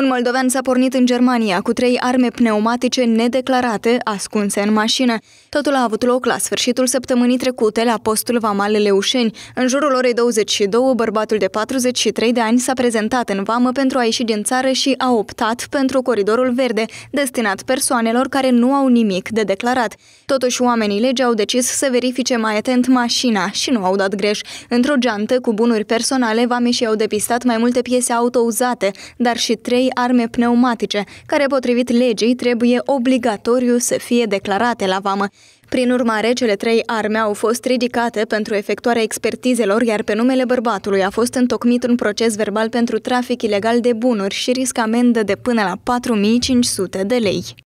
Un moldovean s-a pornit în Germania cu trei arme pneumatice nedeclarate, ascunse în mașină. Totul a avut loc la sfârșitul săptămânii trecute la postul Vamale Leușeni. În jurul orei 22, bărbatul de 43 de ani s-a prezentat în vamă pentru a ieși din țară și a optat pentru coridorul verde, destinat persoanelor care nu au nimic de declarat. Totuși, oamenii lege au decis să verifice mai atent mașina și nu au dat greș. Într-o geantă cu bunuri personale, și au depistat mai multe piese auto uzate, dar și trei trei arme pneumatice, care potrivit legii trebuie obligatoriu să fie declarate la vamă. Prin urmare, cele trei arme au fost ridicate pentru efectuarea expertizelor, iar pe numele bărbatului a fost întocmit un proces verbal pentru trafic ilegal de bunuri și risc amendă de până la 4500 de lei.